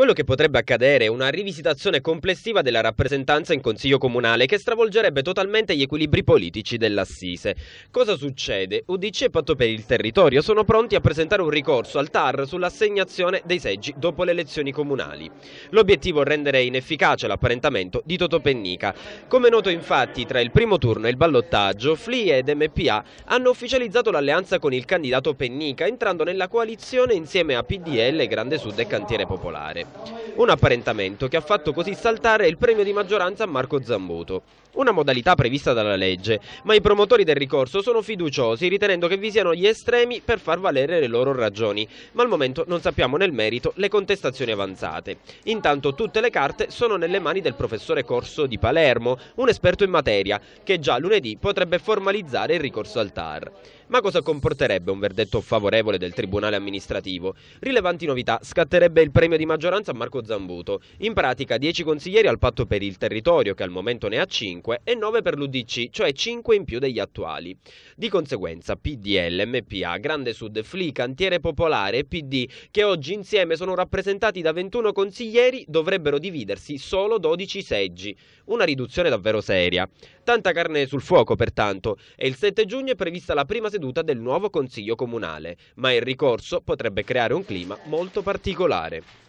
Quello che potrebbe accadere è una rivisitazione complessiva della rappresentanza in Consiglio Comunale che stravolgerebbe totalmente gli equilibri politici dell'Assise. Cosa succede? UDC e Patto per il Territorio sono pronti a presentare un ricorso al TAR sull'assegnazione dei seggi dopo le elezioni comunali. L'obiettivo è rendere inefficace l'apparentamento di Toto Pennica. Come noto infatti, tra il primo turno e il ballottaggio, FLI ed MPA hanno ufficializzato l'alleanza con il candidato Pennica entrando nella coalizione insieme a PDL, Grande Sud e Cantiere Popolare. Un apparentamento che ha fatto così saltare il premio di maggioranza a Marco Zambuto. Una modalità prevista dalla legge, ma i promotori del ricorso sono fiduciosi ritenendo che vi siano gli estremi per far valere le loro ragioni, ma al momento non sappiamo nel merito le contestazioni avanzate. Intanto tutte le carte sono nelle mani del professore Corso di Palermo, un esperto in materia, che già lunedì potrebbe formalizzare il ricorso al TAR. Ma cosa comporterebbe un verdetto favorevole del Tribunale amministrativo? Rilevanti novità, scatterebbe il premio di maggioranza maggioranza a Marco Zambuto. In pratica 10 consiglieri al patto per il territorio, che al momento ne ha 5, e 9 per l'Udc, cioè 5 in più degli attuali. Di conseguenza PDL, MPA, Grande Sud, FLI, Cantiere Popolare e PD, che oggi insieme sono rappresentati da 21 consiglieri, dovrebbero dividersi solo 12 seggi. Una riduzione davvero seria. Tanta carne sul fuoco, pertanto, e il 7 giugno è prevista la prima seduta del nuovo Consiglio Comunale, ma il ricorso potrebbe creare un clima molto particolare.